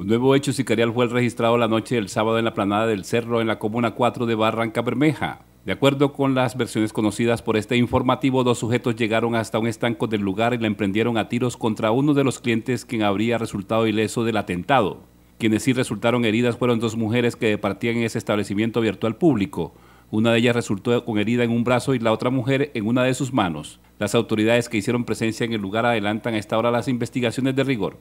Un pues, nuevo hecho sicarial fue registrado la noche del sábado en la planada del Cerro en la Comuna 4 de Barranca Bermeja. De acuerdo con las versiones conocidas por este informativo, dos sujetos llegaron hasta un estanco del lugar y le emprendieron a tiros contra uno de los clientes quien habría resultado ileso del atentado. Quienes sí resultaron heridas fueron dos mujeres que departían en ese establecimiento abierto al público. Una de ellas resultó con herida en un brazo y la otra mujer en una de sus manos. Las autoridades que hicieron presencia en el lugar adelantan a esta hora las investigaciones de rigor.